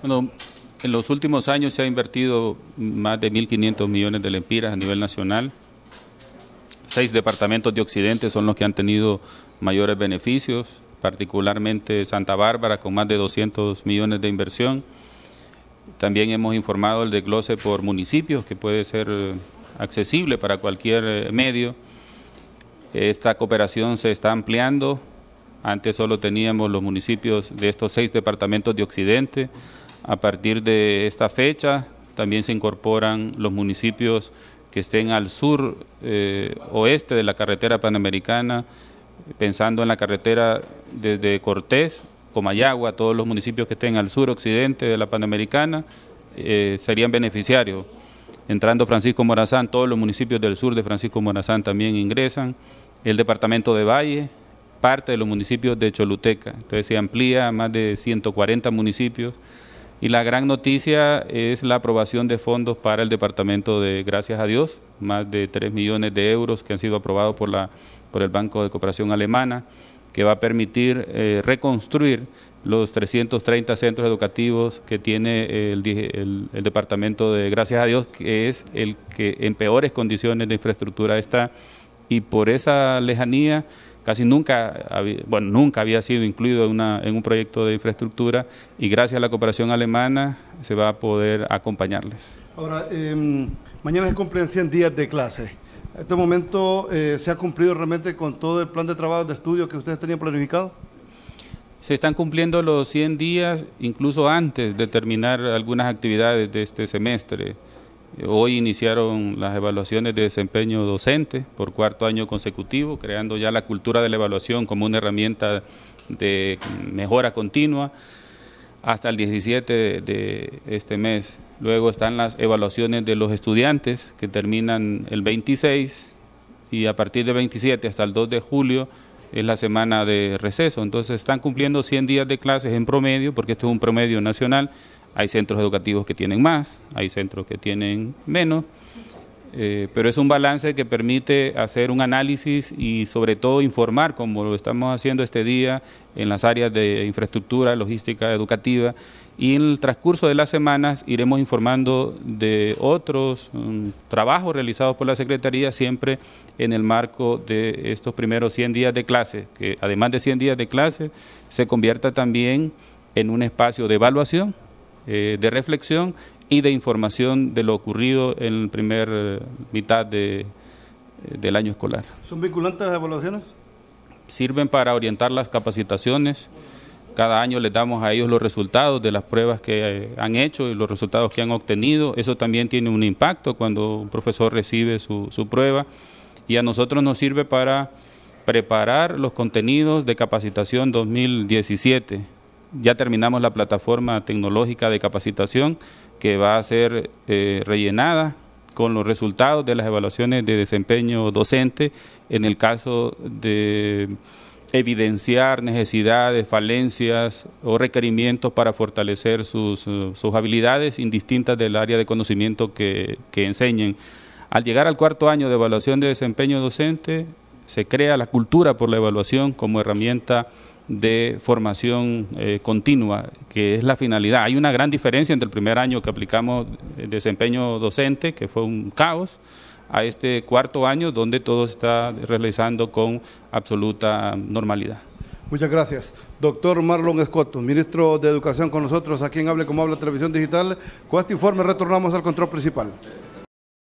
Bueno, en los últimos años se ha invertido más de 1.500 millones de lempiras a nivel nacional. Seis departamentos de Occidente son los que han tenido mayores beneficios, particularmente Santa Bárbara con más de 200 millones de inversión. También hemos informado el desglose por municipios, que puede ser eh, accesible para cualquier eh, medio. Esta cooperación se está ampliando. Antes solo teníamos los municipios de estos seis departamentos de Occidente. A partir de esta fecha también se incorporan los municipios que estén al sur eh, oeste de la carretera panamericana, pensando en la carretera desde Cortés, Comayagua, todos los municipios que estén al sur occidente de la panamericana eh, serían beneficiarios. Entrando Francisco Morazán, todos los municipios del sur de Francisco Morazán también ingresan, el departamento de Valle, parte de los municipios de Choluteca, entonces se amplía a más de 140 municipios. Y la gran noticia es la aprobación de fondos para el departamento de Gracias a Dios, más de 3 millones de euros que han sido aprobados por, la, por el Banco de Cooperación Alemana, que va a permitir eh, reconstruir los 330 centros educativos que tiene el, departamento de Gracias a Dios, que es el que en peores condiciones de infraestructura está. Y por esa lejanía casi nunca, había, nunca había sido incluido en, un proyecto de infraestructura y gracias a la cooperación alemana se va a poder acompañarles. Ahora, em, mañana se cumplen 100 días de clase. ¿En este momento eh, se ha cumplido realmente con todo el plan de trabajo de estudio que ustedes tenían planificado? Se están cumpliendo los 100 días, incluso antes de terminar algunas actividades de este semestre. Hoy iniciaron las evaluaciones de desempeño docente por cuarto año consecutivo, creando ya la cultura de la evaluación como una herramienta de mejora continua hasta el 17 de este mes. Luego están las evaluaciones de los estudiantes que terminan el 26 y a partir del 27 hasta el 2 de julio es la semana de receso. Entonces están cumpliendo 100 días de clases en promedio, porque esto es un promedio nacional, hay centros educativos que tienen más, hay centros que tienen menos, eh, pero es un balance que permite hacer un análisis y sobre todo informar, como lo estamos haciendo este día, en las áreas de infraestructura, logística educativa, y en el transcurso de las semanas iremos informando de otros mm, trabajos realizados por la Secretaría, siempre en el marco de estos primeros 100 días de clase, que además de 100 días de clase, se convierta también en un espacio de evaluación eh, de reflexión y de información de lo ocurrido en la primera eh, mitad de, eh, del año escolar. ¿Son vinculantes las evaluaciones? Sirven para orientar las capacitaciones. Cada año les damos a ellos los resultados de las pruebas que han hecho y los resultados que han obtenido. Eso también tiene un impacto cuando un profesor recibe su, su prueba. Y a nosotros nos sirve para preparar los contenidos de capacitación 2017 ya terminamos la plataforma tecnológica de capacitación que va a ser eh, rellenada con los resultados de las evaluaciones de desempeño docente en el caso de evidenciar necesidades, falencias o requerimientos para fortalecer sus, habilidades indistintas del área de conocimiento que, que enseñen. Al llegar al cuarto año de evaluación de desempeño docente, se crea la cultura por la evaluación como herramienta de formación eh, continua, que es la finalidad. Hay una gran diferencia entre el primer año que aplicamos eh, desempeño docente, que fue un caos, a este cuarto año donde todo se está realizando con absoluta normalidad. Muchas gracias. Doctor Marlon Escoto, ministro de Educación con nosotros aquí en Hable Como Habla Televisión Digital. Con este informe retornamos al control principal.